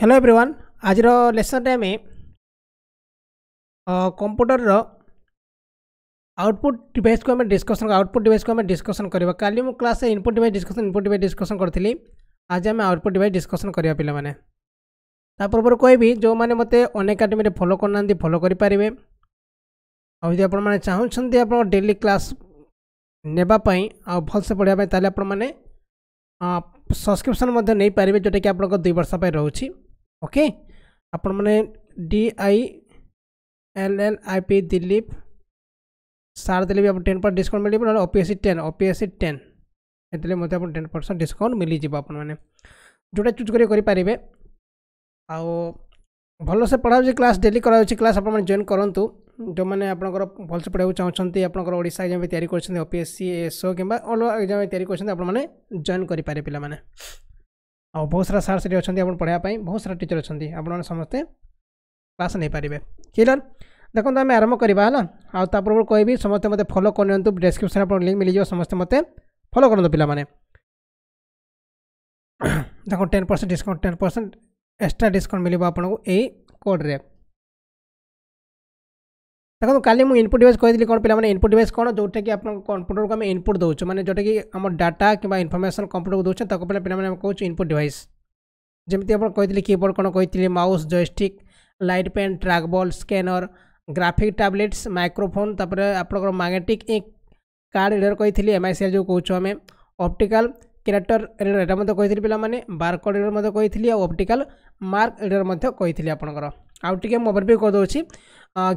Hello everyone आज lesson रे आम कंप्यूटर आउटपुट डिवाइस को आम डिस्कसन आउटपुट डिवाइस को आम डिस्कसन करवा काली मु class input device discussion input device discussion करी आज आम आउटपुट डिवाइस डिस्कसन करवा पे पूर्व कहबी जो मैंने मत अन एकाडेमी फलो करना फलो करेंगे आदि आपने चाहूँ आप डेली क्लास नेवाई आ भलसे पढ़ापी तेल आप सब्सक्रिप्सन नहीं पारे जोटा कि आप दुई वर्ष रोचे ଓକେ ଆପଣମାନେ D I L L I P Dillip sir ଦେଲେ ବି ଆପଣ ଟେନ୍ ପରସେଣ୍ଟ ଡିସକାଉଣ୍ଟ ମିଳିବ ନହେଲେ O P S C ten O P S C ten ଏଥିରେ ମଧ୍ୟ ଆପଣ ଟେନ୍ ପରସେଣ୍ଟ ଡିସକାଉଣ୍ଟ ମିଳିଯିବ ଆପଣମାନେ ଯେଉଁଟା ଚୁଜ୍ କରି କରିପାରିବେ ଆଉ ଭଲସେ ପଢ଼ାଯାଉଛି କ୍ଲାସ୍ ଡେଲି କରାଯାଉଛି କ୍ଲାସ୍ ଆପଣମାନେ ଜଏନ୍ କରନ୍ତୁ ଯେଉଁମାନେ ଆପଣଙ୍କର ଭଲସେ ପଢ଼ିବାକୁ ଚାହୁଁଛନ୍ତି ଆପଣଙ୍କର ଓଡ଼ିଶା ଏକ୍ଜାମ୍ ବି ତିଆରି କରିଛନ୍ତି O P S C SO କିମ୍ବା ଅଲଗା ଏକ୍ଜାମ୍ ବି ତିଆରି କରିଛନ୍ତି ଆପଣମାନେ ଜଏନ୍ କରିପାରିବେ ପିଲାମାନେ बहुत सारा सार से अच्छा पढ़ापी बहुत सारा टीचर अच्छा आप समस्ते क्लास नहीं पारे क्लीयर देखो आम आरंभ करवा है ना आर्वर कह समे मतलब फलो कर डेस्क्रिप्सन आप लिंक मिल जाए समस्त मत फलो कर पी मैंने देखो ten percent discount ten percent extra discount मिले आपको यही कोड्रे দেখুন কালি মু ইনপুট ডিভাইস কইলি কোন পিলা মানে ইনপুট ডিভাইস কোন যোটা কি আপনার কম্পিউটর কো আমি ইনপুট দউছ মানে যোটা কি আমার ডাটা কিবা ইনফরমেশন কম্পিউটর কো দউছ তাকে পিলা পিলা মানে আমি কইছ ইনপুট ডিভাইস যেমতি আপনার কইলি কিবোর্ড কোন কইলি mouse joystick light pen trackball scanner graphic tablets microphone তারপরে আপনার ম্যাগনেটিক ইঙ্ক কার্ড রিডর কইলি এমআইসিআর যে কৌছ আমি অপটিকাল ক্যারেক্টর রিডর এটা মধ্যে কইলি পিলা মানে বারকোড রিডর মধ্যে কইলি আর অপটিকাল মার্ক রিডর মধ্যে কইলি আপনার ଆଉ ଟିକେ ମୁଁ ଓଭରଭ୍ୟୁ କରିଦେଉଛି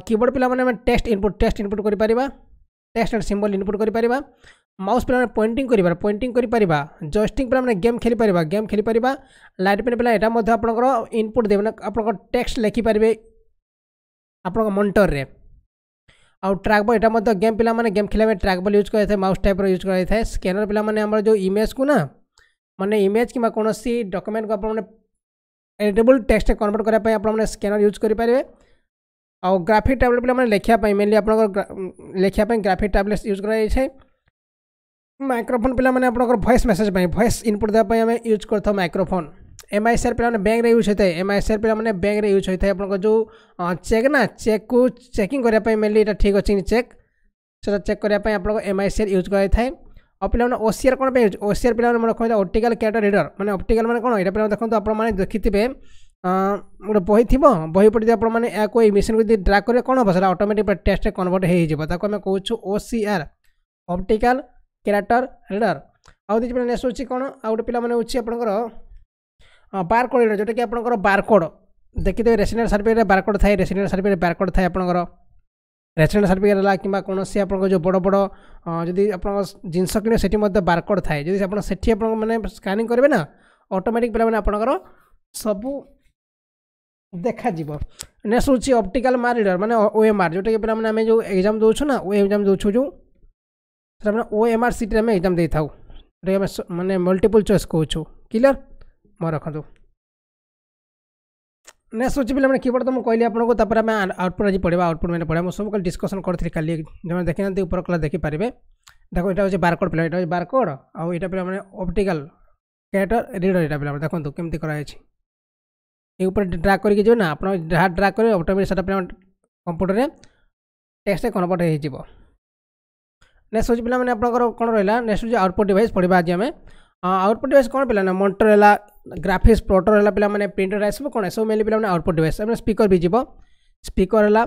କିବୋର୍ଡ଼ ପିଲାମାନେ ଆମେ ଟେକ୍ସଟ ଇନପୁଟ୍ ଟେକ୍ସଟ ଇନପୁଟ୍ କରିପାରିବା ଟେକ୍ସଟ ଆଣ୍ଡ ସିମ୍ବଲ ଇନପୁଟ୍ କରିପାରିବା ମାଉସ୍ ପିଲାମାନେ ପଏଣ୍ଟିଂ କରିପାରିବା ପଏଣ୍ଟିଂ କରିପାରିବା ଜୟଷ୍ଟିଂ ପିଲାମାନେ ଗେମ୍ ଖେଳିପାରିବା ଗେମ୍ ଖେଳିପାରିବା ଲାଇଟ୍ ପେନ୍ ପିଲା ଏଇଟା ମଧ୍ୟ ଆପଣଙ୍କର ଇନପୁଟ୍ ଦେବେ ମାନେ ଆପଣଙ୍କ ଟେକ୍ସଟ ଲେଖିପାରିବେ ଆପଣଙ୍କ ମନିଟରରେ ଆଉ ଟ୍ରାକ୍ ବଲ୍ ଏଇଟା ମଧ୍ୟ ଗେମ୍ ପିଲାମାନେ ଗେମ୍ ଖେଳିବା ପାଇଁ ଟ୍ରାକ୍ ବଲ୍ ୟୁଜ୍ କରାଯାଇଥାଏ ମାଉସ୍ ଟାଇପ୍ର ୟୁଜ୍ କରାଯାଇଥାଏ ସ୍କାନର ପିଲାମାନେ ଆମର ଯେଉଁ ଇମେଜ୍କୁ ନା ମାନେ ଇମେଜ୍ କିମ୍ବା କୌଣସି ଡକୁମେଣ୍ଟକୁ ଆପଣମାନେ एडिटेबुल टेक्सट कनवर्ट करने आप स्कानर यूज करेंगे आ ग्राफिक टैबलेट पे लिखापी मेनली आप लिखापी ग्राफिक टैबलेट यूज कर माइक्रोफोन पे आप मेसेज भएस इनपुट देवाई यूज कर माइक्रोफोन एम आई सर पे बैंक यूज होता है एम आई सर पे बैंक यूज होता है आप जो चेक ना चेक को चेकिंग करने मेनली ठीक अच्छे चेक से चेक करने आप एम आई सर यूज कराई ଆଉ ପିଲାମାନେ ଓସିଆର୍ କ'ଣ ପାଇଁ ଓସିଆର୍ ପିଲାମାନେ ମାନେ କହିଲେ ଅପ୍ଟିକାଲ୍ କ୍ୟାରେକ୍ଟର ରିଡ଼ର୍ ମାନେ ଅପ୍ଟିକାଲ୍ ମାନେ କ'ଣ ଏଇଟା ପିଲାମାନେ ଦେଖନ୍ତୁ ଆପଣମାନେ ଦେଖିଥିବେ ଗୋଟେ ବହି ଥିବ ବହି ପଢ଼ି ଯଦି ଆପଣମାନେ ଏହାକୁ ଏଇ ମେସିନ୍କୁ ଯଦି ଡ୍ରାକ୍ କରିବେ କ'ଣ ହେବ ସେଟା ଅଟୋମେଟିକ୍ ଟେଷ୍ଟରେ କନଭର୍ଟ ହେଇଯିବ ତାକୁ ଆମେ କହୁଛୁ ଓ ଓସିଆର୍ ଅପ୍ଟିକାଲ୍ କ୍ୟାରେକ୍ଟର ରିଡ଼ର୍ ଆଉ ଦୁଇ ପିଲା ନେକ୍ସଟ ହେଉଛି କ'ଣ ଆଉ ଗୋଟେ ପିଲାମାନେ ହେଉଛି ଆପଣଙ୍କର ବାରକୋଡ଼ ରିଡ଼ର୍ ଯେଉଁଟାକି ଆପଣଙ୍କର ବାରକୋଡ଼ ଦେଖିଦେବେ ରେସିଡେଣ୍ଟ ସାର୍ଟିଫିକେଟ୍ରେ ବାରକୋଡ଼ ଥାଏ ରେସିଡେଣ୍ଟ ସାର୍ଟିଫିକେଟ୍ ବାରକୋଡ଼ ଥାଏ ଆପଣଙ୍କର ରେସିଡେଣ୍ଟ ସାର୍ଟିଫିକେଟ୍ ହେଲା କିମ୍ବା କୌଣସି ଆପଣଙ୍କ ଯେଉଁ ବଡ଼ ବଡ଼ ଯଦି ଆପଣଙ୍କ ଜିନିଷ କିଣିବେ ସେଠି ମଧ୍ୟ ବାରକୋଡ଼ ଥାଏ ଯଦି ଆପଣ ସେଠି ଆପଣଙ୍କ ମାନେ ସ୍କାନିଂ କରିବେ ନା ଅଟୋମେଟିକ୍ ପିଲାମାନେ ଆପଣଙ୍କର ସବୁ ଦେଖାଯିବ ନେକ୍ସଟ ହେଉଛି ଅପ୍ଟିକାଲ ମାର୍କ ରିଡର୍ ମାନେ ଓ ଏମ୍ ଆର୍ ଯେଉଁଟାକି ପିଲାମାନେ ଆମେ ଯେଉଁ ଏକ୍ଜାମ୍ ଦେଉଛୁ ନା ଓ ଏକ୍ଜାମ୍ ଦେଉଛୁ ଯେଉଁ ସେଟା ମାନେ ଓ ଏମ୍ ଆର୍ ସିଟିରେ ଆମେ ଏକ୍ଜାମ୍ ଦେଇଥାଉ ଯେଉଁଟାକି ଆମେ ମାନେ ମଲ୍ଟିପୁଲ୍ ଚଏସ୍ କହୁଛୁ କ୍ଲିଅର୍ ମନେ ରଖନ୍ତୁ नेक्स्ट अच्छे पे कीबोर्ड तो मुझे कहली आपको आम आउटपुट आज पढ़ा आउटपुट मैंने पढ़ा सब कल डिस्कसन करी खाली जो देखी ना उपर कला देखिपारे देख यहाँ हूँ बारकोड पिला यहाँ बारकोड आउ यहाँ पे ऑप्टिकल कैरेक्टर ଏଇଟା यहाँ ଦେଖନ୍ତୁ କେମିତି କରାଯାଇଛି ଏ ଉପରେ ଡ୍ରାକ୍ କରିକି ଯିବେ ନା ଆପଣ ଯାହା ଡ୍ରାକ୍ କରିବେ अटोमेटिक से कंप्यूटर में टेक्स्ट କନଭର୍ଟ हो नेक्स्ट हूँ ପିଲାମାନେ ଆପଣଙ୍କର କଣ ରହିଲା नेक्स्ट हूँ आउटपुट डिवाइस पढ़ा आज आम आउटपुट डिवाइस कौन पाला मटर है ग्राफिक्स प्लटर है पे प्रिंटर है सब कौन सब मेनली पे आउटपुट डिवाइस स्पीकर भी जब स्पीकर है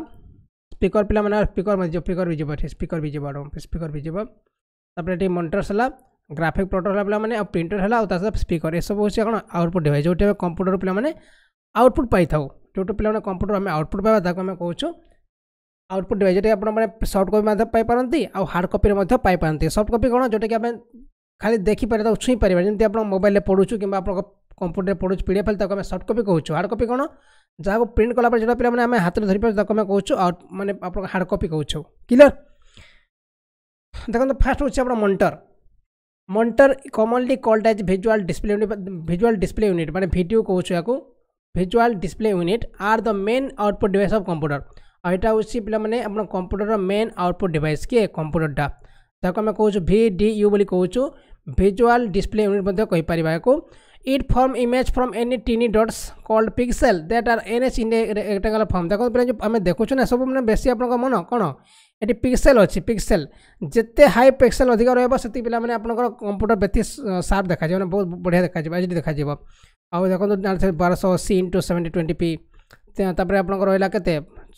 स्पीकर पे स्पीकर स्पीकर भी जब स्पीकर भी जब स्पीकर भी जब तापर मटर्स है ग्राफिक प्लटर है पे प्रिंटर है स्पीकर एसब हूँ कौन आउटपुट डिवाइस जो कंप्यूटर पे आउटपुट पाई था जो पे कंप्यूटर आम आउटपुट पाया आम कौचु आउटपुट डिवाइस जो आप सफ्ट कपी पाई पारती हार्ड कपी में पारती सफ्ट कपी कौन जोटा कि ଖାଲି ଦେଖିପାରିବା ତାକୁ ଛୁଇଁପାରିବା ଯେମିତି ଆପଣ ମୋବାଇଲରେ ପଢ଼ୁଛୁ କିମ୍ବା ଆପଣଙ୍କ କମ୍ପ୍ୟୁଟରରେ ପଢ଼ୁଛୁ ପି ଡି ଏଫ୍ ତାକୁ ଆମେ ସଫ୍ଟ କପି କହୁଛୁ ହାର୍ଡ଼ କପି କ'ଣ ଯାହାକୁ ପ୍ରିଣ୍ଟ କଲାପରେ ଯେଉଁଟା ପିଲାମାନେ ଆମେ ହାତରେ ଧରିପାରୁଛୁ ତାକୁ ଆମେ କହୁଛୁ ଆଉ ମାନେ ଆପଣଙ୍କ ହାର୍ଡ଼ କପି କହୁଛୁ କ୍ଲିଅର୍ ଦେଖନ୍ତୁ ଫାର୍ଷ୍ଟ ହେଉଛି ଆପଣ monitor monitor commonly called as visual display unit visual display unit ମାନେ ଭିଡ଼ିଓ କହୁଛୁ ଏହାକୁ visual display unit are the main output device of computer ଆଉ ଏଇଟା ହେଉଛି ପିଲାମାନେ ଆପଣ କମ୍ପ୍ୟୁଟରର ମେନ୍ ଆଉଟପୁଟ୍ ଡିଭାଇସ୍ କିଏ କମ୍ପ୍ୟୁଟରଟା ᱛᱟᱠᱚ ᱟᱢᱮ ᱠᱚ ᱵᱤ ᱰ ᱭᱩ ᱵᱚᱞᱤ ᱠᱚ ᱪᱩ ᱵᱤᱡᱩᱟᱞ ᱰᱤᱥᱯᱞᱮ ᱩᱱᱤᱴ ᱢᱟᱫᱷᱭᱟ ᱠᱚᱭ ᱯᱟᱨᱤ ᱵᱟᱭ ᱠᱚ it form image form any tiny dots called pixel that are ᱮᱱᱮᱥ ᱤᱱ ᱨᱮᱠᱴᱟᱝᱜᱩᱞᱟᱨ ᱯᱷᱚᱨᱢ ᱫᱮᱠᱷᱚᱱ ᱯᱨᱮᱱᱡ ᱟᱢᱮ ᱫᱮᱠᱷᱚ ᱪᱩᱱᱟ ᱥᱚᱵᱚᱢᱱᱮ ᱵᱮᱥᱤ ᱟᱯᱱᱠᱚ ᱢᱚᱱᱚ ᱠᱚᱱᱚ ᱮᱴᱤ ᱯᱤᱠᱥᱮᱞ ᱦᱚᱪᱤ ᱯᱤᱠᱥᱮᱞ ᱡᱮᱛᱮ ᱦᱟᱭ ᱯᱤᱠᱥᱮᱞ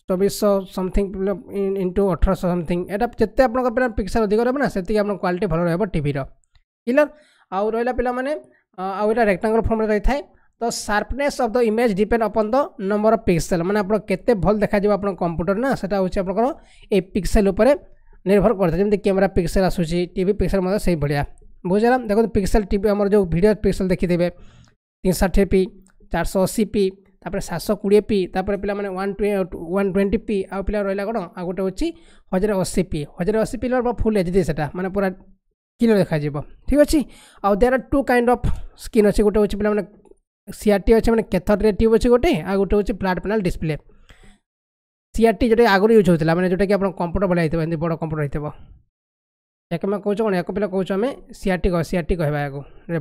চবিশশো ସମଥିଙ୍ଗ ଇଣ୍ଟୁ ଅଠରଶହ ସମଥିଙ୍ଗ ଏଇଟା ଯେତେ ଆପଣଙ୍କ ପିଲା ପିକ୍ସେଲ୍ ଅଧିକ ରହିବ ନା ସେତିକି ଆପଣଙ୍କ କ୍ୱାଲିଟି ଭଲ ରହିବ ଟିଭିର କ୍ଲିଅର୍ ଆଉ ରହିଲା ପିଲାମାନେ ଆଉ ଏଇଟା ରେକ୍ଟାଙ୍ଗଲ ଫର୍ମରେ ରହିଥାଏ ତ sharpness of the image depend upon the number of pixel ମାନେ ଆପଣ କେତେ ଭଲ ଦେଖାଯିବ ଆପଣଙ୍କ କମ୍ପ୍ୟୁଟର ନା ସେଟା ହେଉଛି ଆପଣଙ୍କର ଏଇ ପିକ୍ସେଲ୍ ଉପରେ ନିର୍ଭର କରିଥାଏ ଯେମିତି କ୍ୟାମେରା ପିକ୍ସେଲ୍ ଆସୁଛି ଟିଭି ପିକ୍ସେଲ୍ ମଧ୍ୟ ସେଇଭଳିଆ ବୁଝିଲା ଦେଖନ୍ତୁ ପିକ୍ସେଲ୍ ଟିଭି ଆମର ଯେଉଁ ଭିଡ଼ିଓ ପିକ୍ସେଲ୍ ଦେଖିଥିବେ ତିନିଶହ ଷାଠିଏ ପି ଚାରିଶହ ଅଶୀ ପି ତାପରେ ସାତଶହ କୋଡ଼ିଏ ପି ତାପରେ ପିଲାମାନେ ୱାନ୍ ୱାନ୍ ଟ୍ୱେଣ୍ଟି ପି ଆଉ ପିଲା ରହିଲା କ'ଣ ଆଉ ଗୋଟେ ହେଉଛି ହଜାରେ ଅଶୀ ପି ହଜାରେ ଅଶୀ ପି ପୁରା ଫୁଲ୍ ଏଚ୍ ଡି ସେଟା ମାନେ ପୁରା କ୍ଲିଅର୍ ଦେଖାଯିବ ଠିକ୍ ଅଛି ଆଉ there are two kind of screen ଅଛି ଗୋଟେ ହେଉଛି ପିଲାମାନେ ସିଆର୍ଟି ଅଛି ମାନେ କେଥରରେ ଟ୍ୟୁବ୍ ଅଛି ଗୋଟେ ଆଉ ଗୋଟେ ହେଉଛି ଫ୍ଲାଟ୍ ପ୍ୟାନେଲ୍ ଡିସପ୍ଲେ ସିଆର୍ଟି ଯେଉଁଟା ଆଗରୁ ୟୁଜ୍ ହେଉଥିଲା ମାନେ ଯେଉଁଟାକି ଆପଣ କମ୍ପ୍ୟୁଟର ଭଳିଆ ହେଇଥିବ ଏମିତି ବଡ଼ କମ୍ପ୍ୟୁଟର ହେଇଥିବ जैसे मैं कौन एक पे कौन आम सीआरटी सीआरटी कह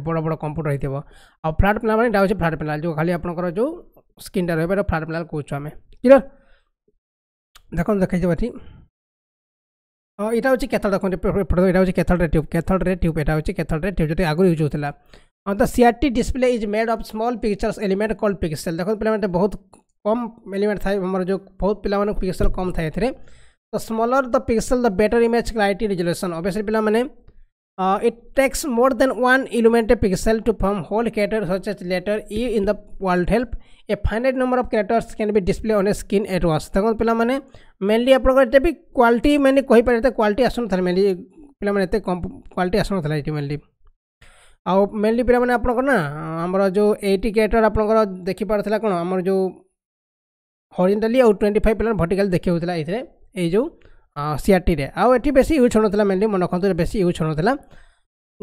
बड़ बड़ कंप्यूटर होती है आउ फ्लाट पेनाल मैंने यहाँ फ्लाट पेनाल जो खाली आप जो स्क्रीन टाइम रहा फ्लाट पेनाल कौन आम क्लीयर देख देखा हाँ यहाँ हो कैथल देखते फटो यहाँ हो कैथल ट्यूब कैथल ट्यूब यहाँ हो कैथल ट्यूब जो आगे यूज होता हाँ the CRT display is made of small pictures element called pixel देखो पे बहुत कम एलिमेंट था जो बहुत पे पिक्सल कम थाए थे the smaller the pixel the better image clarity resolution obviously पे it takes more than one illuminated pixel to form whole character such as letter E in the world help a finite number of characters can be display on a screen at once देख पे mainly आपड़े भी मैंने mainly कहीपर क्वाटी आसन था mainly पे कम क्वाट आसन था mainly आउ मेनली पे आपर जो एटी क्यारेक्टर आप देखिपार कौन आम जो हरिंदाली आउ ट्वेंटी फाइव पे भर्टिकाल देखा होता है ଏଇ ଯେଉଁ ସିଆର୍ଟିରେ ଆଉ ଏଠି ବେଶୀ ୟୁଜ୍ ହେଉନଥିଲା ମେନଲି ମନେ ରଖନ୍ତୁ ବେଶୀ ୟୁଜ୍ ହେଉନଥିଲା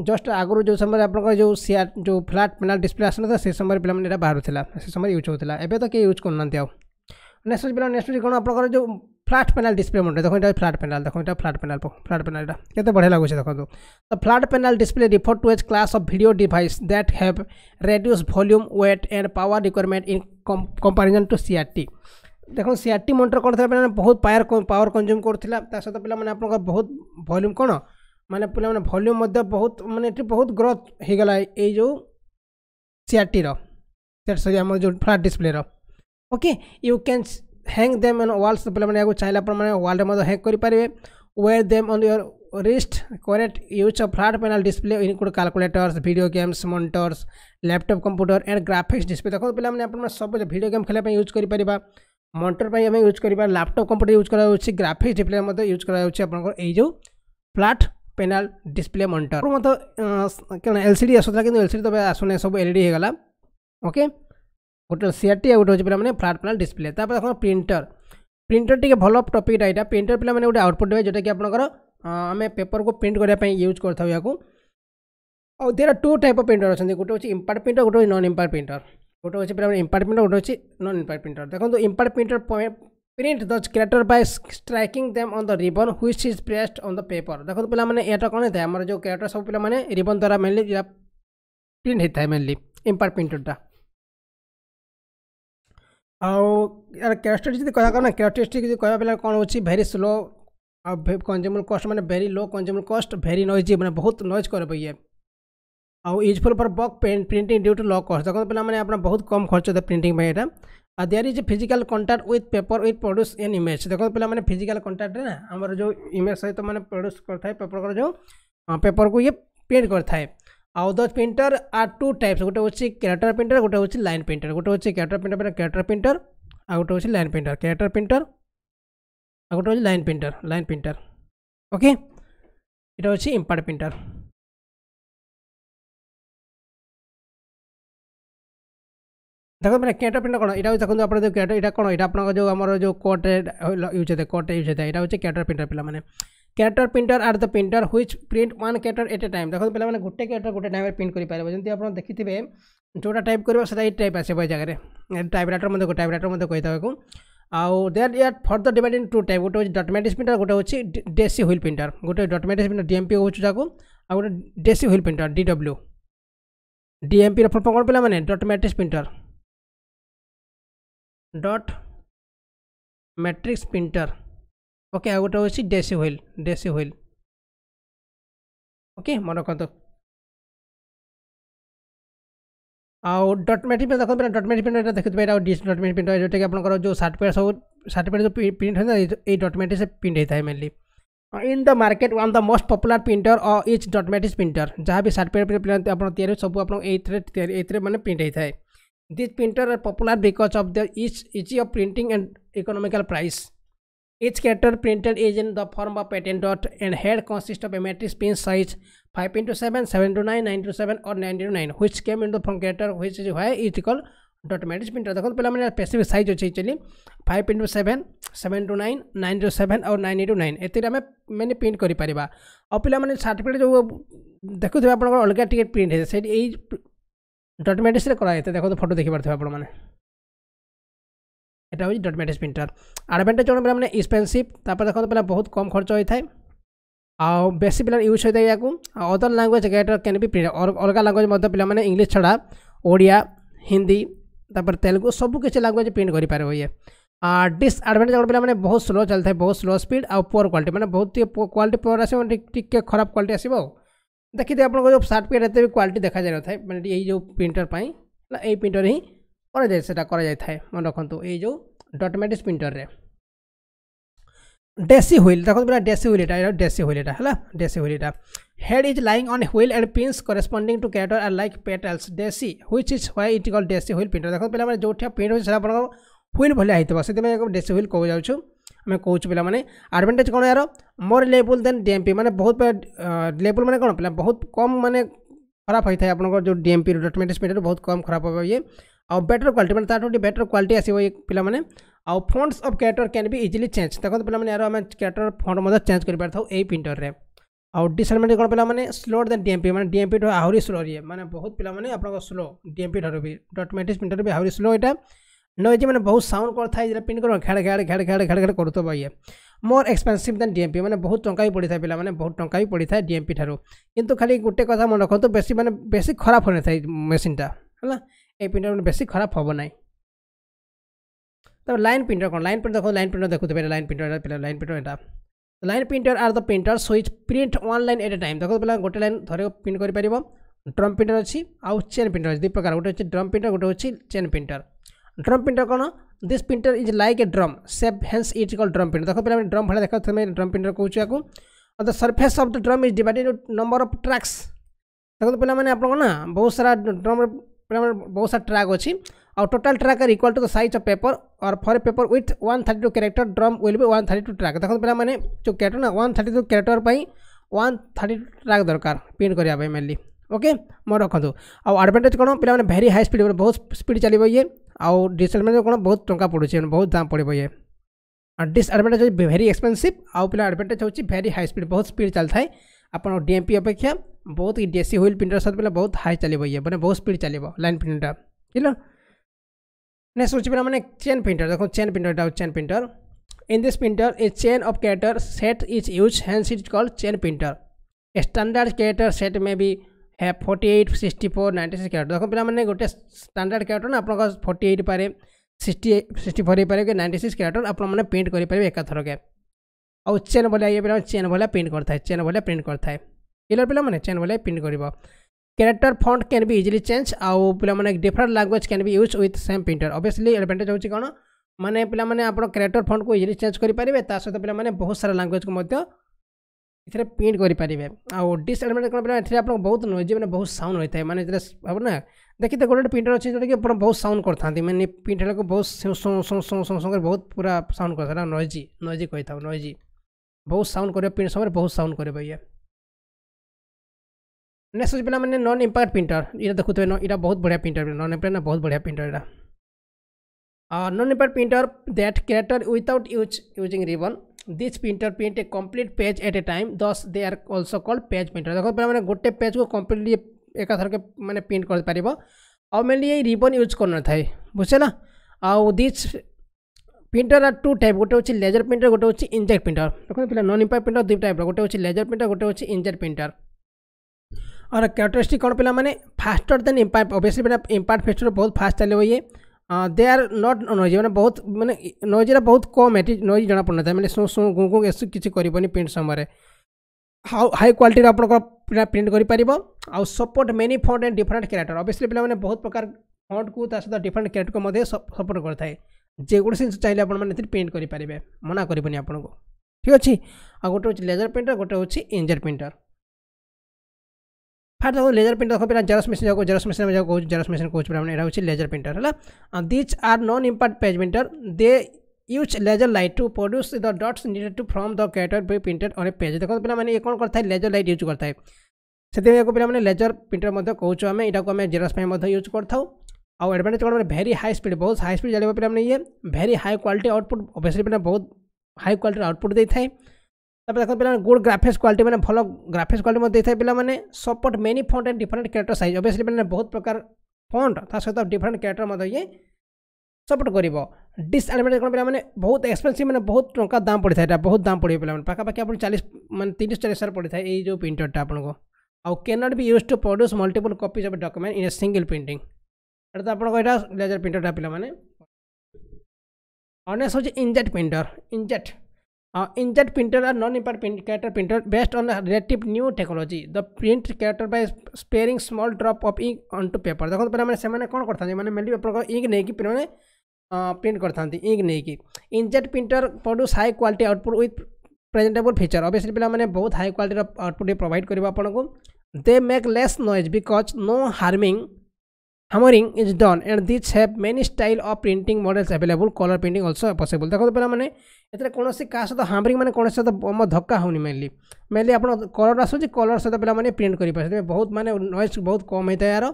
ଜଷ୍ଟ ଆଗରୁ ଯେଉଁ ସମୟରେ ଆପଣଙ୍କର ଯେଉଁ ସିଆର୍ ଯେଉଁ ଫ୍ଲାଟ୍ ପେନାଲ୍ ଡିସପ୍ଲେ ଆସୁନଥିଲା ସେ ସମୟରେ ପିଲାମାନେ ଏଇଟା ବାହାରୁଥିଲା ସେ ସମୟରେ ୟୁଜ୍ ହେଉଥିଲା ଏବେ ତ କେହି ୟୁଜ୍ କରୁନାହାନ୍ତି ଆଉ ନେକ୍ସଟ ପିଲା ନେକ୍ସଟ କ'ଣ ଆପଣଙ୍କର ଯେଉଁ ଫ୍ଲାଟ୍ ପେନାଲ୍ ଡିସପ୍ଲେ ମଡ଼େଲ୍ ଦେଖନ୍ତୁ ଏଇଟା ଫ୍ଲାଟ୍ ପେନାଲ୍ ଦେଖନ୍ତୁ ଏଇଟା ଫ୍ଲାଟ୍ ପେନାଲ୍ ଫ୍ଲାଟ୍ ପେନାଲ୍ଟା କେତେ ବଢ଼ିଆ ଲାଗୁଛି ଦେଖନ୍ତୁ ତ flat panel display refer to as class of video device that have reduce volume weight and power requirement in comparison to CRT देखो सीआरटी मोटर कौन थी तो पे बहुत पायर पावर कंज्यूम करता सहित पे आप बहुत भल्यूम कौन मैंने पे भल्यूम बहुत मानने बहुत ग्रोथ हो गला जो सीआरटी रेट सरी आम जो फ्लाट डिस्प्ले रोके you can hang them on walls पे चाहिए आपने व्वाल्ड हैंग करेंगे wear them on your wrist correct use of flat panel display include calculators video games monitors laptop computer and graphics display देखो पे सब भिड game खेलने यूज करेंगे ମନିଟର ପାଇଁ ଆମେ ୟୁଜ୍ କରିବା ଲ୍ୟାପଟପ୍ କମ୍ପ୍ୟୁଟର ୟୁଜ୍ କରାଯାଉଛି ଗ୍ରାଫିକ୍ସ ଡିସ୍ପ୍ଲେ ମଧ୍ୟ ୟୁଜ୍ କରାଯାଉଛି ଆପଣଙ୍କର ଏଇ ଯେଉଁ ଫ୍ଲାଟ୍ ପେନାଲ୍ ଡିସ୍ପ୍ଲେ ମନିଟର ମଧ୍ୟ କାରଣ ଏଲ୍ ସି ଡି ଆସୁଥିଲା କିନ୍ତୁ ଏଲ୍ ସି ଡି ତ ଆସୁନି ସବୁ ଏଲ୍ ଇ ଡି ହୋଇଗଲା ଓକେ ଗୋଟେ ସିଆର୍ଟି ଆଉ ଗୋଟେ ହେଉଛି ପିଲାମାନେ ଫ୍ଲାଟ୍ ପେନାଲ୍ ଡିସ୍ପ୍ଲେ ତାପରେ ଆପଣ ପ୍ରିଣ୍ଟର ପ୍ରିଣ୍ଟର ଟିକେ ଭଲ ଟପିକ୍ଟା ଏଇଟା ପ୍ରିଣ୍ଟର ପିଲାମାନେ ଗୋଟେ ଆଉଟପୁଟ୍ ଦେବେ ଯେଉଁଟାକି ଆପଣଙ୍କର ଆମେ ପେପରକୁ ପ୍ରିଣ୍ଟ କରିବା ପାଇଁ ୟୁଜ୍ କରିଥାଉ ଏହାକୁ ଆଉ there are two type of printer ଅଛନ୍ତି ଗୋଟେ ହେଉଛି ଇମ୍ପାର୍ଟ ପ୍ରିଣ୍ଟର ଗୋଟେ ହେଉଛି ନନ୍ ଇମ୍ପାର୍ଟ ପ୍ରିଣ୍ଟର গোটে হচ্ছে পিলা ইম্পার্ট প্রিন্টর গোটে হচ্ছে নন ইম্পার্ট প্রিন্টর দেখুন impact printer print those character by striking them on the ribbon which is pressed on the paper দেখুন পিলা মানে এটা কোণ হয়ে আমার যে ক্যারেক্টর সব পিলা মানে রিবন দ্বারা মেনলি প্রিন্ট হয়ে মেনলি ইম্পার্ট প্রিন্টরটা ଆଉ ଏହାର କ୍ୟାରେକ୍ଟରିଷ୍ଟିକ୍ ଯଦି କହିବା କ'ଣ କ୍ୟାରେକ୍ଟରିଷ୍ଟିକ୍ ଯଦି କହିବା ବେଲେ କ'ଣ ହେଉଛି ଭେରି ସ୍ଲୋ ଆଉ କଞ୍ଜୁମର୍ କଷ୍ଟ ମାନେ very low consumer cost very noisy ମାନେ ବହୁତ ନଏଜ୍ କରିବ ଇଏ आउ useful for bulk print due to low cost देखो तो पे बहुत कम खर्च होता है प्रिंटिंग आ there is physical contact with paper with produce an image देखो पे फिजिकाल कंटाक्ट ना आम जो इमेज सहित तो मैंने प्रड्यूस कर पेपर कर जो पेपर हाँ, को ये प्रिंट करेंगे आउ the printer are two types गोटे हूँ कैरेक्टर प्रिंटर गोटे हूँ लाइन प्रिंटर गोटे हूँ क्यारेक्टर प्रिंटर कैरेक्टर प्रिंटर आ गोटे हूँ लाइन प्रिंटर कैरेक्टर प्रिंटर आ गोटे हूँ line printer line printer okay ये हूँ इम्पार्ट प्रिंटर দেখুন মানে ক্যাটা ক্যাটারপিলার কোন এটা হচ্ছে এখন আপনাদের ক্যাটা এটা কোন এটা আপনার যে আমার যে কোটে ইউজ হতে কোটে ইউজ হতে এটা হচ্ছে ক্যাটার প্রিন্টার পিলা মানে character printer are the printer which print one character at a time দেখুন পিলা মানে গোটে ক্যাটার গোটে টাইমে প্রিন্ট করে পারবে যেমন আপনার দেখিবে যেটা টাইপ করবে সেটা এই টাইপ আসবে ওই জায়গায় টাইপ রাইটার মধ্যে টাইপ রাইটার মধ্যে কইতাবাকু আউ দেয়ার ইয়ার ফর্দ ডিভাইড ইন টু টাইপ গোটে হচ্ছে ডটমেটিক্স প্রিন্টার গোটে হচ্ছে ডেসি হুইল প্রিন্টার গোটে ডটমেটিক্স প্রিন্টার ডিএমপি হচ্ছে যাকু আর গোটে ডেসি হুইল প্রিন্টার ডিডব্লু ডিএমপির ফর্ম কোণ পিলা মানে dot matrix printer dot matrix printer okay आ गोटे हूँ daisy wheel daisy wheel okay मन रखत आउ डट मेट्रिक प्रिंटर देखते डट मेट्रिक प्रिंटर देखते डिस् डट मेट्रिक प्रिंटर जो कि आप सार्टवेयर सब सार्टवेयर जो प्रिंट होता है ये डट मेट्रिक्स प्रिंट होता है mainly in the market one the most popular printer a each dot matrix printer जहाँ भी सार्टवेयर प्रिंट आप सब आप मैंने प्रिंट होता है These printers are popular because of their ease, ease of printing and economical price. Each character printed is in the form of pattern dot and head consists of a matrix pin size 5 into 7, 7 to 9, 9 to 7 or 9 to 9 which came into from character which is why it is called dot matrix printer देखो पहले मैंने specific size अच्छे actually five into seven seven to nine nine to seven और nine to nine ये आम मैंने print कर पारा आ पे सर्टिफिकेट जो देखु आप अलग टिकेट प्रिंट है से डट कराए देखो तो फटो देखी पारे आपने यहाँ डट मैट्रिक्स प्रिंटर आडभेटेज जो पे एक्सपेन्सीव तर देखो पे बहुत कम खर्च होता है आउ बेस पे यूज होता है या other language that can be print अलग लांगुएज पे इंग्लीश छड़ा ओडिया हिंदी तपर तेलुगु सबकि लांगुएज प्रिंट कर पारे करें डिसएडभेटेज कौन पे बहुत स्लो चलता है बहुत स्लो स्पीड आउ पुअर क्वाटी मैंने बहुत क्वाट पुअर आस खराब क्वाट आसो ଦେଖିଥିବେ ଆପଣଙ୍କ ଯେଉଁ ସାର୍ଟ ପ୍ୟାଣ୍ଟ ଏତେ ବି କ୍ୱାଲିଟି ଦେଖାଯାଇନଥାଏ ମାନେ ଏଇ ଯେଉଁ ପ୍ରିଣ୍ଟର ପାଇଁ ନା ଏଇ ପ୍ରିଣ୍ଟର ହିଁ କରାଯାଏ ସେଟା କରାଯାଇଥାଏ ମନେ ରଖନ୍ତୁ ଏଇ ଯେଉଁ ଡଟମେଟିକ୍ସ ପ୍ରିଣ୍ଟରରେ ডেসি হুইল দেখুন পিলা ডেসি হুইল এটা ডেসি হুইল এটা হ্যাঁ ডেসি হুইল এটা head is lying on wheel and pins corresponding to character are like petals daisy which is why it call daisy wheel printer দেখুন পিলা মানে যেটা প্রিন্ট হচ্ছে সেটা আপনার হুইল ভাল হয়ে থাকে সেই ডেসি হুইল কৌ যাচ্ছু મે કોચ પલા મને એડવાન્ટેજ કોણ યાર મોર લેવલ ધેન ડીએમપી મને બહુત લેવલ મને કોણ પલા બહુત કોમ મને ખરાબ હઈ થાય આપણો જો ડીએમપી ડોટ મેટ્રિક્સ મિટર બહુત કોમ ખરાબ હોવા યે ઓર બેટર ક્વોલિટી મને બેટર ક્વોલિટી આસી હોય પલા મને ઓર fonts of character can be easily change દેખો પલા મને યાર અમે કેરેક્ટર ફોન્ટ મધર ચેન્જ કરી પર થા એય પ્રિન્ટર રે ઓર ડિસર્મે કોણ પલા મને સ્લોર ધેન ડીએમપી મને ડીએમપી તો આહુર સ્લોર યે મને બહુત પલા મને આપણો slow DMP dot matrix printer ભી આહુર સ્લો ઇટા নয়েজি মানে বহুত সাউন্ড করে যেটা পিন করো খেড়ে খেড়ে খেড়ে খেড়ে খেড়ে খেড়ে করুথব ইয়ে মোর এক্সপেনসিভ দেন ডিএমপি মানে বহুত টঙ্কা বি পড়ি থাকে পিলা মানে বহুত টঙ্কা বি পড়ি থাকে ডিএমপি ঠার কিন্তু খালি গোটে কথা মনে রাখতু বেশি মানে বেশি খারাপ হয়ে থাকে মেসিনটা হল এই পিনটা মানে বেশি খারাপ হব না তারপর লাইন প্রিন্টার কোন লাইন প্রিন্টার দেখো লাইন প্রিন্টার দেখো পেলে লাইন প্রিন্টার পেলে লাইন প্রিন্টার এটা line printer are the printer which print one line at a time দেখো পেলে গোটে লাইন ধরে প্রিন্ট করে পারিব ড্রম প্রিন্টার আছে আউ চেন প্রিন্টার আছে দুই প্রকার গোটে হচ্ছে ড্রম প্রিন্টার গোটে হচ্ছে চেন প্রিন্টার ड्रम प्रिंटर कौन this printer is like a drum so hence it call drum printer देखो पे ड्रम भाई देखा ड्रम प्रिंटर कहूँ आपको the surface of the drum is divided number of tracks देखो पे आप बहुत सारा ड्रम बहुत सारा ट्राक अच्छी और total track are equal to the size of paper और for a paper with one thirty two character drum will be one thirty two track देखो तो पे जो कैरेक्टर ना one thirty two character one thirty two track दरकार print करने mainly okay मैं रखु आउ आडभांटेज कौन पे भेरी हाई स्पीड बहुत स्पीड चलो ये आउ डिसएडभेज तो कौन बहुत टाँग पड़ू बहुत दाम पड़े ये डिसएडभेज हूँ भेरी एक्सपेनसीव आउ पे एडभेटेज हूँ भेरी हाई स्पीड बहुत स्पीड चलता है आप डीएमपी अपेक्षा बहुत ही डीएससी ह्विल प्रिंटर सब पे बहुत हाई चलो ये मैंने बहुत स्पीड चलो लाइन प्रिंटर बुझल ने सोचा मैंने चेन प्रिंटर देखो chain printer chain printer in this printer a chain of character set is use and is called chain printer standard character set में भी forty eight sixty four ninety six କ୍ୟାରେଟ୍ ଦେଖନ୍ତୁ ପିଲାମାନେ ଗୋଟେ ଷ୍ଟାଣ୍ଡାର୍ଡ଼ କ୍ୟାରେଟ୍ର ଆପଣଙ୍କ forty eight ପାରେ sixty sixty four ହେଇପାରିବେ କି ନାଇଣ୍ଟି ସିକ୍ସ କ୍ୟାରେଟ୍ର ଆପଣମାନେ ପ୍ରିଣ୍ଟ କରିପାରିବେ ଏକାଥରକେ ଆଉ ଚେନ୍ ଭଳିଆ ଇଏ ପିଲାମାନେ ଚେନ୍ ଭଳିଆ ପ୍ରିଣ୍ଟ କରିଥାଏ ଚେନ୍ ଭଳିଆ ପ୍ରିଣ୍ଟ କରିଥାଏ ପିଲର ପିଲାମାନେ ଚେନ୍ ଭଳିଆ ପ୍ରିଣ୍ଟ କରିବ character font can be easily change ଆଉ ପିଲାମାନେ different language can be use with same printer obviously advantage ହେଉଛି କ'ଣ ମାନେ ପିଲାମାନେ ଆପଣ କ୍ୟାରେକ୍ଟର ଫଣ୍ଟକୁ ଇଜିଲି ଚେଞ୍ଜ କରିପାରିବେ ତା ସହିତ ପିଲାମାନେ ବହୁତ ସାରା ଲାଙ୍ଗୁଏଜ୍କୁ ମଧ୍ୟ ଏଥିରେ ପ୍ରିଣ୍ଟ କରିପାରିବେ ଆଉ ଡିସ୍ଆଡ଼ଭାଣ୍ଟେଜ୍ କ'ଣ ପାଇଁ ଏଥିରେ ଆପଣଙ୍କୁ ବହୁତ ନୋଇଜି ମାନେ ବହୁତ ସାଉଣ୍ଡ ହୋଇଥାଏ ମାନେ ଏଥିରେ ହେବ ନା ଦେଖିତେ ଗୋଟେ ଗୋଟେ ପ୍ରିଣ୍ଟର ଅଛି ଯେଉଁଟାକି ଆପଣ ବହୁତ ସାଉଣ୍ଡ କରିଥାନ୍ତି ମାନେ ପ୍ରିଣ୍ଟ ହେଲାକୁ ବହୁତ କରି ବହୁତ ପୁରା ସାଉଣ୍ଡ କରିଥାଏ ନୋଇଜି ନୋଇଜି କହିଥାଉ ନୋଇଜି ବହୁତ ସାଉଣ୍ଡ କରିବ ପ୍ରିଣ୍ଟ ସମୟରେ ବହୁତ ସାଉଣ୍ଡ କରିବ ଇଏ ନେକ୍ସଟ ଅଛି ପିଲାମାନେ ନନ୍ ଇମ୍ପାକ୍ଟ ପ୍ରିଣ୍ଟର ଏଇଟା ଦେଖୁଥିବେ ଏଇଟା ବହୁତ ବଢ଼ିଆ ପ୍ରିଣ୍ଟର ନନ୍ ଇମ୍ପାକ୍ଟ ନା ବହୁତ ବଢ଼ିଆ ପ୍ରିଣ୍ଟର ଏଇଟା non impact printer that character without use using ribbon this printer print a complete page at a time thus they are also called page printer देखो पे मैंने गोटे पेज को कम्प्लीटली के मैंने प्रिंट कर पार आउ मेनली ये रिबन यूज करना बुझेगा आउ this printer are two type गोटे हूँ लेजर प्रिंटर गोटे हूँ इंजेक्ट प्रिंटर देखते पे नन इम्पैक्ट प्रिंटर दुई टाइप गोटे हूँ लेजर प्रिंटर गोटे हूँ इंजेक्ट प्रिंटर और क्यारेक्टरिस्टिक कौन पे मैंने फास्टर देन इम्पैक्ट ओबियसली बेटा फेस्टर बहुत फास्ट चलो ये दे आर नट नोइज मैंने बहुत मैंने नोइजरा बहुत कम है नोइज जना पड़ था मैंने सो सो गु गु एस किसी करनी प्रिंट समय हाउ हाई क्वालिटी आप प्रिंट कर support many font and different character obviously पे बहुत प्रकार फंड को डिफरेन्ट क्यारेक्टर को सपोर्ट करेंगे है जेकोसी जिन चाहिए आपने प्रिंट करेंगे मना करनी आपको ठीक अच्छे आ गोटे हूँ लेजर प्रिंटर गोटे हूँ इंजर प्रिंटर फाइव तो देखो लेजर तो प्रिंटर खोपेर जेरस मेसिन जाको जेरस मेसिन में जाको जेरक्स मेसिन कोच पर एटा होछि लेजर प्रिंटर हला this are non impact page printer they use laser light to produce the dots needed to from the character be printed on a page देखो पे मैंने ये कौन करता है लेजर लाइट यूज करता है से पे लेजर प्रिंटर कहूँ आम यहाँ को यूज करता आउ एडवांटेज कौन भेरी हाई स्पीड बहुत हाई स्पीड चलो पे ये very high quality output obviously बहुत हाई क्वालिटी आउटपुट दे थाए ତାପରେ ଦେଖନ୍ତୁ ପିଲାମାନେ ଗୁଡ୍ ଗ୍ରାଫିକ୍ସ କ୍ୱାଲିଟି ମାନେ ଭଲ ଗ୍ରାଫିକ୍ସ କ୍ୱାଲିଟି ମଧ୍ୟ ଦେଇଥାଏ ପିଲାମାନେ support many font and different character size obviously ପିଲାମାନେ ବହୁତ ପ୍ରକାର ଫଣ୍ଟ ତା ସହିତ ଡିଫରେଣ୍ଟ କ୍ୟାରେକ୍ଟର ମଧ୍ୟ ଇଏ ସପୋର୍ଟ କରିବ ଡିସ୍ଆଡ଼ଭାଣ୍ଟେଜ୍ କ'ଣ ପିଲାମାନେ ବହୁତ ଏକ୍ସପେନ୍ସିଭ୍ ମାନେ ବହୁତ ଟଙ୍କା ଦାମ ପଡ଼ିଥାଏ ଏଇଟା ବହୁତ ଦାମ ପଡ଼ିବ ପିଲାମାନେ ପାଖାପାଖି ଆପଣ ଚାଳିଶ ମାନେ ତିରିଶ ଚାଳିଶ ହଜାର ପଡ଼ିଥାଏ ଏଇ ଯେଉଁ ପ୍ରିଣ୍ଟରଟା ଆପଣଙ୍କୁ ଆଉ cannot be use to produce multiple copies of document in a single printing ଏଇଟା ତ ଆପଣଙ୍କ ଏଇଟା ଲେଜର୍ ପ୍ରିଣ୍ଟରଟା ପିଲାମାନେ ଅନ୍ୟ ହେଉଛି inkjet printer inkjet Uh, printer are are non-imper character printer based on a relative new technology. The print character by sparing small drop of ink onto देखो तो पहले से कौन करता था मैंने मेनली पेपर को इंक नहीं कि मैंने प्रिंट करता थी इंक नहीं की inkjet printer produce high quality output with presentable feature obviously पे बहुत हाई क्वालिटी आउटपुट प्रोभाइड कर आपको दे make less noise because no harming hammering is done and these have many style of printing models available color printing also possible देखो पे मैंने ଏଥିରେ କୌଣସି କାହା ସହିତ ହାମ୍ବରିଂ ମାନେ କୌଣସି ସହିତ ମୋ ଧକ୍କା ହେଉନି ମେନଲି ମେନଲି ଆପଣ କଲର୍ ଆସୁଛି କଲର୍ ସହିତ ପିଲାମାନେ ପ୍ରିଣ୍ଟ କରିପାରିବେ ସେଥିପାଇଁ ବହୁତ ମାନେ ନଏଜ୍ ବହୁତ କମ୍ ହେଇଥାଏ ଏହାର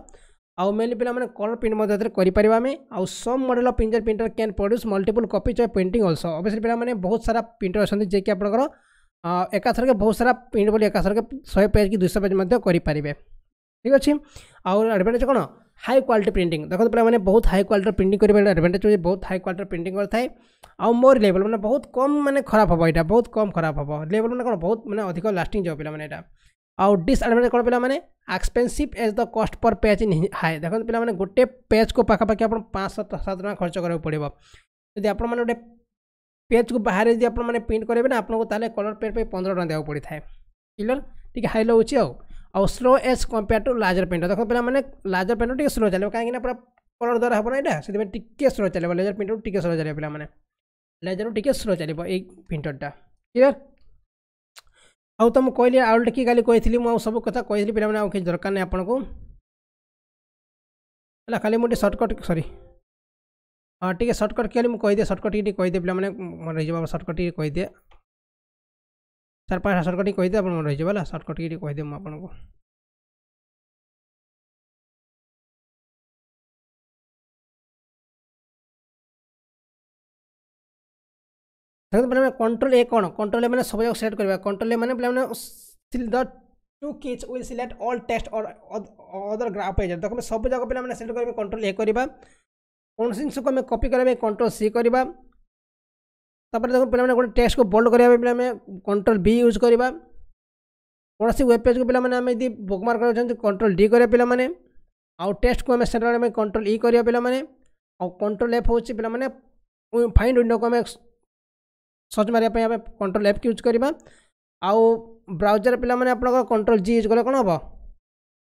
ଆଉ ମେନଲି ପିଲାମାନେ କଲର୍ ପ୍ରିଣ୍ଟ ମଧ୍ୟ ଏଥିରେ କରିପାରିବା ଆମେ ଆଉ ସମ୍ ମଡ଼େଲ୍ ଅଫ୍ ପିଞ୍ଜର printer can produce multiple copies of painting also ଅବଶ୍ୟ ପିଲାମାନେ ବହୁତ ସାରା ପ୍ରିଣ୍ଟର ଅଛନ୍ତି ଯିଏକି ଆପଣଙ୍କର ଏକାଥରକେ ବହୁତ ସାରା ପ୍ରିଣ୍ଟ ବୋଲି ଏକାଥରକେ ଶହେ ପେଜ୍ କି ଦୁଇଶହ ପେଜ୍ ମଧ୍ୟ କରିପାରିବେ ଠିକ୍ ଅଛି ଆଉ ଆଡ଼ଭାଣ୍ଟେଜ୍ କ'ଣ हाई क्वाट प्रिंटिंग देखो तो पे बहुत हाई क्वालिटी प्रिंटिंग कर एडभांटेज हो बहुत हाई क्वालिटी प्रिंटिंग करें आउ मोर लेवल मैंने बहुत कम मैंने खराब हम यहाँ बहुत कम खराब हम लेवल मैंने कौन बहुत मैंने अधिक लास्टिंग जब पे यहाँ आउ डिसएडभांटेज कौन मैंने एक्सपेनसीव एज द कस्ट पर पेज इन हाई देखते पे गोटे पेज को पाखापाखि आप पाँच सात टाँग खर्च करा पड़ो जब आप गोटे पेज को बाहर जब आप प्रिंट करेंगे ना आपको कलर पर पंद्रह टाँग देखा पड़ता है क्लियर टी हाई लगे लगुच आउ slow as compare to larger pen देखो पे मैंने लार्जर पेन टी स्लो चलो कहीं पूरा कलर द्वारा हम ना से टे स्लो चलो लेजर पेन टी स्लो चलो पे लेजर टी स्लो चलो ये प्रिंटरटा क्लीयर आउ तो मुझे आउ गोटे कही मुझे सब कथा कही पे कि दरकार नहीं आपको है खाली मुझे सर्टकट सरी हाँ टे सर्टकट कि मुझे सर्टकट कहीदे पे मैंने रही सर्टकट कहीदे ସାର୍ ପାଞ୍ଚ ସର୍ଟକଟ୍ କହିଦେ ଆପଣ ରହିଯିବ ହେଲା ସର୍ଟକଟ୍ କି କହିଦେବେ ମୁଁ ଆପଣଙ୍କୁ ଦେଖନ୍ତୁ ପିଲାମାନେ କଣ୍ଟ୍ରୋଲ ଏ କ'ଣ କଣ୍ଟ୍ରୋଲ ମାନେ ସବୁଯାକ ସିଲେକ୍ଟ କରିବା କଣ୍ଟ୍ରୋଲ ମାନେ ପିଲାମାନେ the two keys will select all test or other graph page ଦେଖନ୍ତୁ ସବୁଯାକ ପିଲାମାନେ ସିଲେକ୍ଟ କରିବେ କଣ୍ଟ୍ରୋଲ ଏ କରିବା କୌଣସି ଜିନିଷକୁ ଆମେ କପି କରିବା କଣ୍ଟ୍ରୋଲ ସି କରିବା ତାପରେ ଦେଖନ୍ତୁ ପିଲାମାନେ ଗୋଟେ ଟେକ୍ସଟକୁ ବୋଲ୍ଡ କରିବା ପାଇଁ ପିଲାମାନେ କଣ୍ଟ୍ରୋଲ ବି ୟୁଜ୍ କରିବା କୌଣସି ୱେବ୍ ପେଜ୍କୁ ପିଲାମାନେ ଆମେ ଯଦି ବୁକମାର୍କ କରିଛନ୍ତି କଣ୍ଟ୍ରୋଲ ଡି କରିବା ପିଲାମାନେ ଆଉ ଟେକ୍ସଟକୁ ଆମେ ସେଣ୍ଟର ଆମେ କଣ୍ଟ୍ରୋଲ ଇ କରିବା ପିଲାମାନେ ଆଉ କଣ୍ଟ୍ରୋଲ ଏଫ୍ ହେଉଛି ପିଲାମାନେ ଫାଇଣ୍ଡ ୱିଣ୍ଡୋକୁ ଆମେ ସର୍ଚ୍ଚ ମାରିବା ପାଇଁ ଆମେ କଣ୍ଟ୍ରୋଲ ଏଫ୍ ୟୁଜ୍ କରିବା ଆଉ ବ୍ରାଉଜର ପିଲାମାନେ ଆପଣଙ୍କ କଣ୍ଟ୍ରୋଲ ଜି ୟୁଜ୍ କଲେ କ'ଣ ହେବ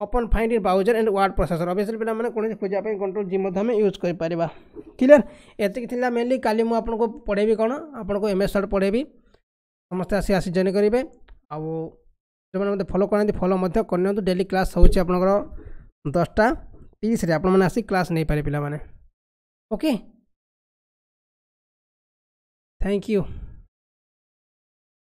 अपन find in browser and word processor obviously पे कौन खोजा कंट्रोल जी आम यूज कर क्लीयर एति थी मेनली का आपको पढ़ेबी कौन आपको एम एस सर्ट पढ़ेबी समस्ते आसी आसी जॉइन करेंगे आउ जो मैंने फलो करना फलो कर डेली क्लास हो दसटा तीस आपने आसी क्लास नहीं पारे पाने ओके थैंक यू